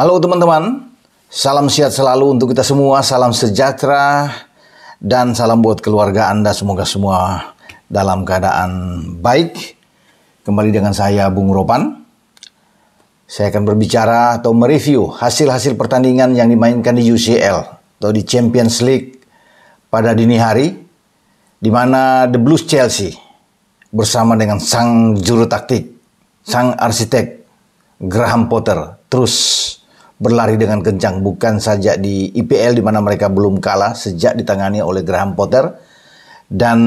Halo teman-teman, salam sehat selalu untuk kita semua, salam sejahtera, dan salam buat keluarga Anda. Semoga semua dalam keadaan baik. Kembali dengan saya, Bung Ropan. Saya akan berbicara atau mereview hasil-hasil pertandingan yang dimainkan di UCL atau di Champions League pada dini hari, di mana The Blues Chelsea bersama dengan sang juru taktik, sang arsitek, Graham Potter, terus berlari dengan kencang bukan saja di IPL di mana mereka belum kalah sejak ditangani oleh Graham Potter dan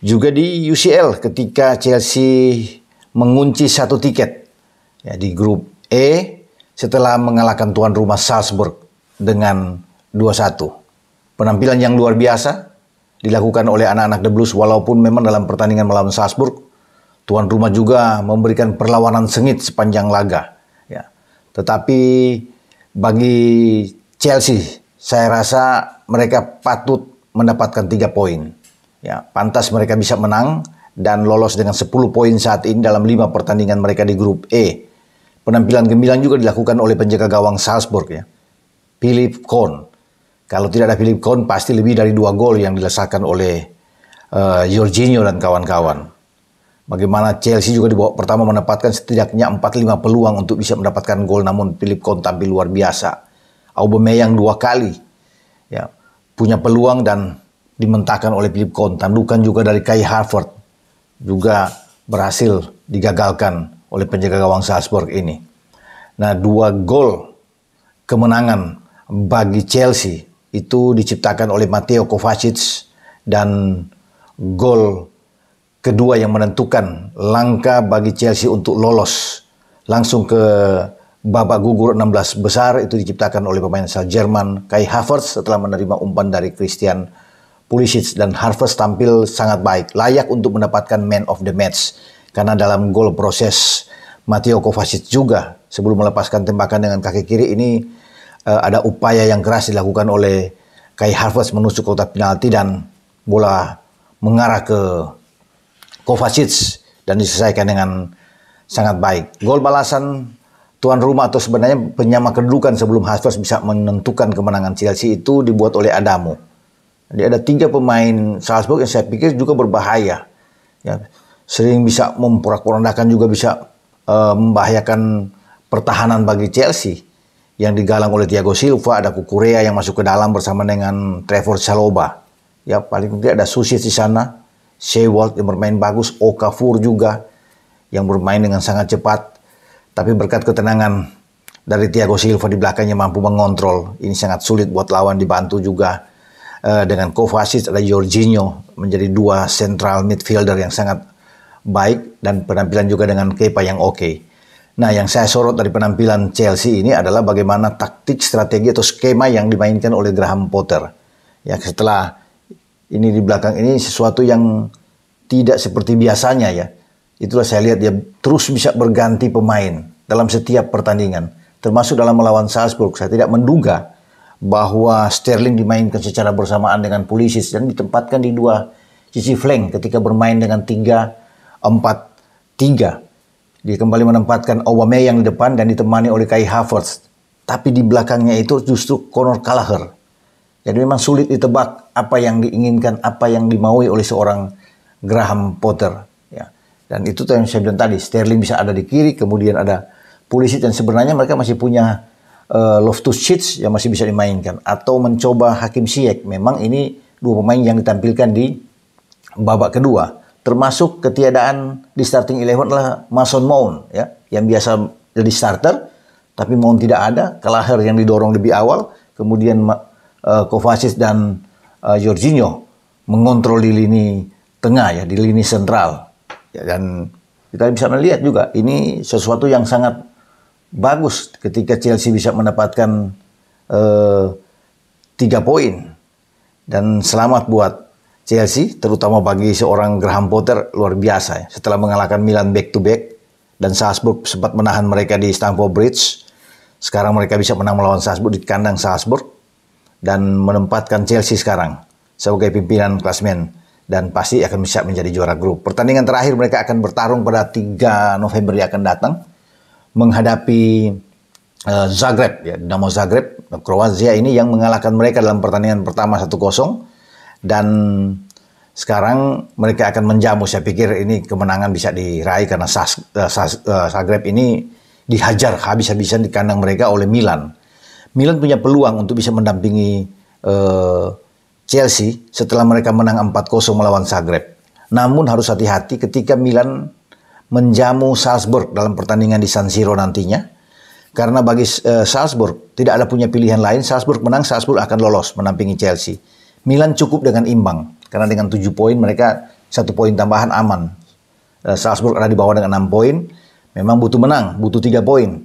juga di UCL ketika Chelsea mengunci satu tiket ya, di grup E setelah mengalahkan tuan rumah Salzburg dengan 2-1. Penampilan yang luar biasa dilakukan oleh anak-anak The Blues walaupun memang dalam pertandingan melawan Salzburg tuan rumah juga memberikan perlawanan sengit sepanjang laga. Tetapi bagi Chelsea, saya rasa mereka patut mendapatkan tiga poin. Ya, pantas mereka bisa menang dan lolos dengan 10 poin saat ini dalam lima pertandingan mereka di grup E. Penampilan gemilang juga dilakukan oleh penjaga gawang Salzburg ya. Philip Kohn. Kalau tidak ada Philip Kohn pasti lebih dari dua gol yang dilesakan oleh uh, Jorginho dan kawan-kawan. Bagaimana Chelsea juga di dibawa pertama mendapatkan setidaknya 4-5 peluang untuk bisa mendapatkan gol namun Philip Kohn tampil luar biasa. Aubameyang dua kali ya punya peluang dan dimentahkan oleh Philip Kohn. Tandukan juga dari Kai Harvard juga berhasil digagalkan oleh penjaga gawang Salzburg ini. Nah, dua gol kemenangan bagi Chelsea itu diciptakan oleh Mateo Kovacic dan gol kedua yang menentukan langkah bagi Chelsea untuk lolos langsung ke babak gugur 16 besar itu diciptakan oleh pemain asal Jerman Kai Havertz setelah menerima umpan dari Christian Pulisic dan Havertz tampil sangat baik, layak untuk mendapatkan man of the match karena dalam gol proses Mateo Kovacic juga sebelum melepaskan tembakan dengan kaki kiri ini eh, ada upaya yang keras dilakukan oleh Kai Havertz menusuk kotak penalti dan bola mengarah ke Kovacic dan diselesaikan dengan sangat baik. Gol balasan tuan rumah atau sebenarnya penyama kedudukan sebelum Havertz bisa menentukan kemenangan Chelsea itu dibuat oleh Adamu. Jadi ada tiga pemain Salzburg yang saya pikir juga berbahaya. Ya, sering bisa memporak-porandakan juga bisa e, membahayakan pertahanan bagi Chelsea yang digalang oleh Thiago Silva, ada Kukurea yang masuk ke dalam bersama dengan Trevor Saloba. Ya paling tidak ada Susi di sana, Shewalt yang bermain bagus, Okafur juga yang bermain dengan sangat cepat. Tapi berkat ketenangan dari Thiago Silva di belakangnya mampu mengontrol. Ini sangat sulit buat lawan dibantu juga e, dengan Kovacic ada Jorginho menjadi dua central midfielder yang sangat baik dan penampilan juga dengan Kepa yang oke. Okay. Nah, yang saya sorot dari penampilan Chelsea ini adalah bagaimana taktik, strategi atau skema yang dimainkan oleh Graham Potter. Ya, setelah ini di belakang ini sesuatu yang tidak seperti biasanya ya. Itulah saya lihat dia terus bisa berganti pemain dalam setiap pertandingan, termasuk dalam melawan Salzburg. Saya tidak menduga bahwa Sterling dimainkan secara bersamaan dengan Pulisic dan ditempatkan di dua sisi flank ketika bermain dengan 3 4 3. Dia kembali menempatkan Aubameyang di depan dan ditemani oleh Kai Havertz. Tapi di belakangnya itu justru Conor Gallagher jadi memang sulit ditebak apa yang diinginkan, apa yang dimaui oleh seorang Graham Potter. Ya. Dan itu yang saya bilang tadi, Sterling bisa ada di kiri, kemudian ada Pulisic dan sebenarnya mereka masih punya uh, Loftus Cheats yang masih bisa dimainkan atau mencoba Hakim Ziyech. Memang ini dua pemain yang ditampilkan di babak kedua, termasuk ketiadaan di starting eleven adalah Mason Mount ya, yang biasa jadi starter, tapi Mount tidak ada, Kalaher yang didorong lebih awal, kemudian uh, Kovacic dan uh, Jorginho mengontrol di lini tengah ya, di lini sentral. Ya, dan kita bisa melihat juga ini sesuatu yang sangat bagus ketika Chelsea bisa mendapatkan eh, tiga uh, poin dan selamat buat Chelsea, terutama bagi seorang Graham Potter luar biasa ya. Setelah mengalahkan Milan back to back dan Salzburg sempat menahan mereka di Stamford Bridge, sekarang mereka bisa menang melawan Salzburg di kandang Salzburg dan menempatkan Chelsea sekarang sebagai pimpinan klasmen dan pasti akan bisa menjadi juara grup. Pertandingan terakhir mereka akan bertarung pada 3 November yang akan datang menghadapi uh, Zagreb ya Dinamo Zagreb Kroasia ini yang mengalahkan mereka dalam pertandingan pertama 1-0 dan sekarang mereka akan menjamu saya pikir ini kemenangan bisa diraih karena Zagreb uh, uh, eh, Zagreb ini dihajar habis-habisan di kandang mereka oleh Milan Milan punya peluang untuk bisa mendampingi uh, Chelsea setelah mereka menang 4-0 melawan Zagreb. Namun harus hati-hati ketika Milan menjamu Salzburg dalam pertandingan di San Siro nantinya. Karena bagi uh, Salzburg tidak ada punya pilihan lain, Salzburg menang, Salzburg akan lolos mendampingi Chelsea. Milan cukup dengan imbang karena dengan 7 poin mereka satu poin tambahan aman. Uh, Salzburg ada di bawah dengan 6 poin, memang butuh menang, butuh 3 poin.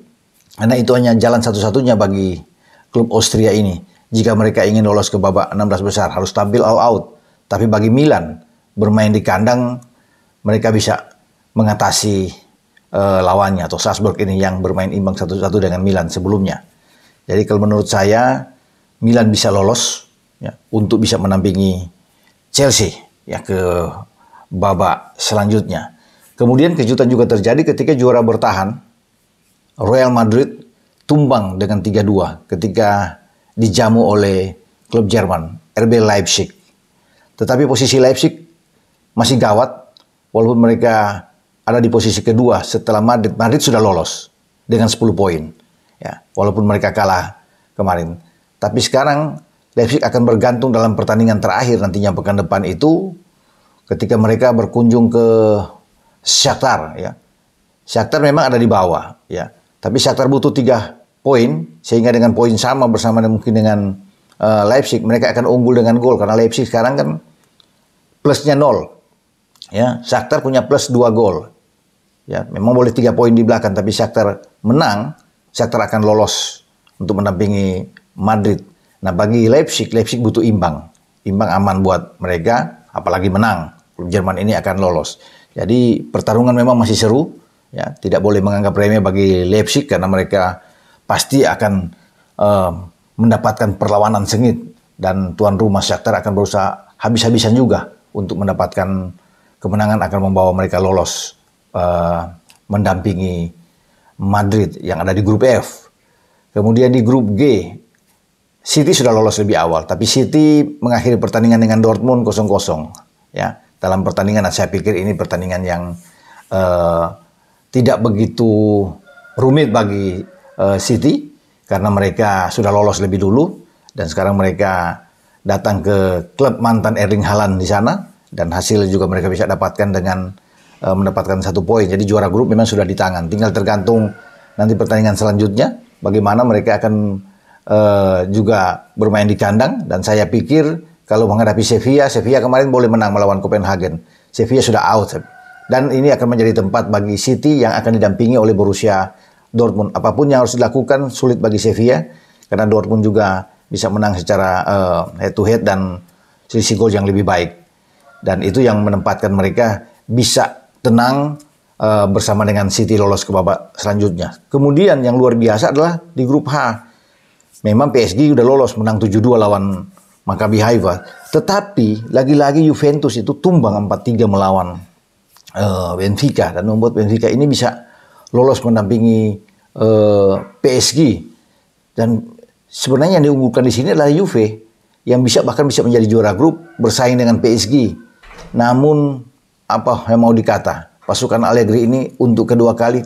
Karena itu hanya jalan satu-satunya bagi klub Austria ini. Jika mereka ingin lolos ke babak 16 besar harus tampil all out. Tapi bagi Milan bermain di kandang mereka bisa mengatasi uh, lawannya atau Salzburg ini yang bermain imbang satu-satu dengan Milan sebelumnya. Jadi kalau menurut saya Milan bisa lolos ya, untuk bisa menampingi Chelsea ya ke babak selanjutnya. Kemudian kejutan juga terjadi ketika juara bertahan Real Madrid tumbang dengan 3-2 ketika dijamu oleh klub Jerman RB Leipzig. Tetapi posisi Leipzig masih gawat walaupun mereka ada di posisi kedua setelah Madrid. Madrid sudah lolos dengan 10 poin. Ya, walaupun mereka kalah kemarin. Tapi sekarang Leipzig akan bergantung dalam pertandingan terakhir nantinya pekan depan itu ketika mereka berkunjung ke Shakhtar ya. Shakhtar memang ada di bawah ya. Tapi Shakhtar butuh tiga poin sehingga dengan poin sama bersama mungkin dengan uh, Leipzig mereka akan unggul dengan gol karena Leipzig sekarang kan plusnya nol ya Shakhtar punya plus dua gol ya memang boleh tiga poin di belakang tapi Shakhtar menang Shakhtar akan lolos untuk mendampingi Madrid nah bagi Leipzig Leipzig butuh imbang imbang aman buat mereka apalagi menang klub Jerman ini akan lolos jadi pertarungan memang masih seru ya tidak boleh menganggap remeh bagi Leipzig karena mereka pasti akan mendapatkan perlawanan sengit dan tuan rumah Shakhtar akan berusaha habis-habisan juga untuk mendapatkan kemenangan akan membawa mereka lolos uh, mendampingi Madrid yang ada di grup F. Kemudian di grup G, City sudah lolos lebih awal, tapi City mengakhiri pertandingan dengan Dortmund 0-0. Ya, dalam pertandingan saya pikir ini pertandingan yang uh, tidak begitu rumit bagi uh, City karena mereka sudah lolos lebih dulu dan sekarang mereka datang ke klub mantan Erling Haaland di sana dan hasil juga mereka bisa dapatkan dengan uh, mendapatkan satu poin. Jadi juara grup memang sudah di tangan. Tinggal tergantung nanti pertandingan selanjutnya bagaimana mereka akan uh, juga bermain di kandang dan saya pikir kalau menghadapi Sevilla, Sevilla kemarin boleh menang melawan Copenhagen. Sevilla sudah out dan ini akan menjadi tempat bagi City yang akan didampingi oleh Borussia Dortmund. Apapun yang harus dilakukan sulit bagi Sevilla karena Dortmund juga bisa menang secara uh, eh, head to head dan selisih gol yang lebih baik. Dan itu yang menempatkan mereka bisa tenang uh, bersama dengan City lolos ke babak selanjutnya. Kemudian yang luar biasa adalah di grup H. Memang PSG sudah lolos menang 7-2 lawan Maccabi Haifa. Tetapi lagi-lagi Juventus itu tumbang 4-3 melawan uh, Benfica dan membuat Benfica ini bisa lolos mendampingi eh, PSG dan sebenarnya yang diunggulkan di sini adalah Juve yang bisa bahkan bisa menjadi juara grup bersaing dengan PSG. Namun apa yang mau dikata, pasukan Allegri ini untuk kedua kali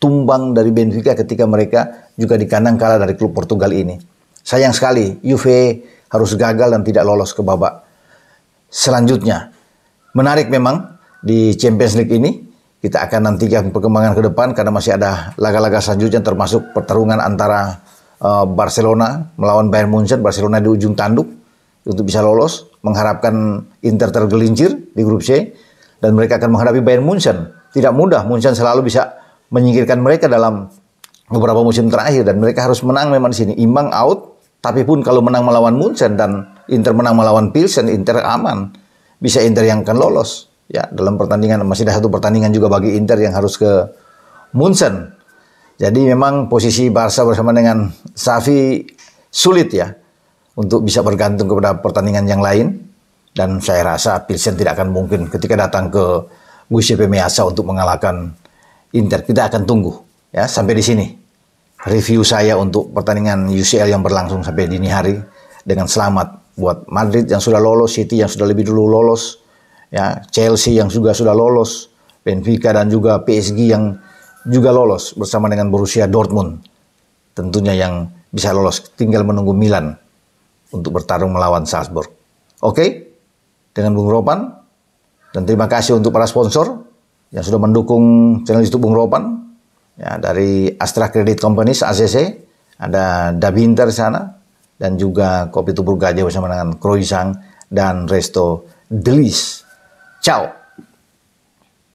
tumbang dari Benfica ketika mereka juga di kandang kalah dari klub Portugal ini. Sayang sekali Juve harus gagal dan tidak lolos ke babak selanjutnya. Menarik memang di Champions League ini kita akan nantikan ya perkembangan ke depan karena masih ada laga-laga selanjutnya termasuk pertarungan antara uh, Barcelona melawan Bayern Munchen. Barcelona di ujung tanduk untuk bisa lolos, mengharapkan Inter tergelincir di grup C dan mereka akan menghadapi Bayern Munchen. Tidak mudah, Munchen selalu bisa menyingkirkan mereka dalam beberapa musim terakhir dan mereka harus menang memang di sini. Imbang out, tapi pun kalau menang melawan Munchen dan Inter menang melawan Pilsen, Inter aman. Bisa Inter yang akan lolos ya dalam pertandingan masih ada satu pertandingan juga bagi Inter yang harus ke Munson. Jadi memang posisi Barca bersama dengan Xavi sulit ya untuk bisa bergantung kepada pertandingan yang lain dan saya rasa Pilsen tidak akan mungkin ketika datang ke Giuseppe Meazza untuk mengalahkan Inter. Kita akan tunggu ya sampai di sini review saya untuk pertandingan UCL yang berlangsung sampai dini hari dengan selamat buat Madrid yang sudah lolos, City yang sudah lebih dulu lolos, ya Chelsea yang juga sudah lolos, Benfica dan juga PSG yang juga lolos bersama dengan Borussia Dortmund. Tentunya yang bisa lolos tinggal menunggu Milan untuk bertarung melawan Salzburg. Oke? Dengan Bung Ropan dan terima kasih untuk para sponsor yang sudah mendukung channel YouTube Bung Ropan ya dari Astra Credit Companies ACC ada Dabinter sana dan juga Kopi Tubuh Gajah bersama dengan Croissant dan Resto Delis. Chao.